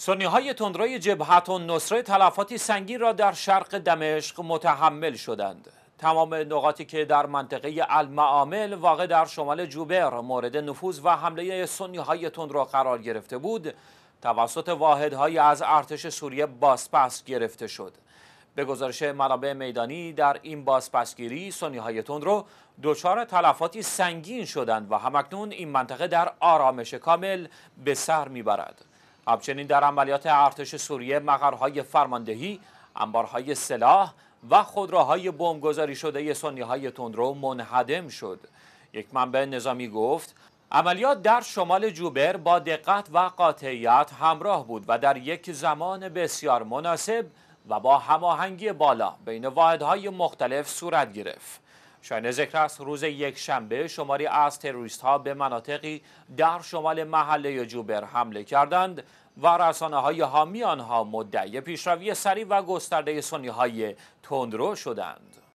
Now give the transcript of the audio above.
سنی های تندروی جبهت و نصره تلفاتی سنگین را در شرق دمشق متحمل شدند. تمام نقاطی که در منطقه المعامل واقع در شمال جوبر مورد نفوذ و حمله سنی های تندرو قرار گرفته بود توسط واحدهایی از ارتش سوریه بازپس گرفته شد. به گزارش منابع میدانی در این بازپسگیری سنی های تندرو دچار تلفاتی سنگین شدند و همکنون این منطقه در آرامش کامل به سر میبرد. همچنین در عملیات ارتش سوریه مقرهای فرماندهی، انبارهای سلاح و خودروهای بمبگذاری شده سنی های تندرو منهدم شد. یک منبع نظامی گفت عملیات در شمال جوبر با دقت و قاطعیت همراه بود و در یک زمان بسیار مناسب و با هماهنگی بالا بین واحدهای مختلف صورت گرفت. شاین ذکر است روز یک شنبه شماری از تروریست ها به مناطقی در شمال محله جوبر حمله کردند و رسانه های حامی آنها مدعی پیشروی سریع و گسترده سنی های تندرو شدند.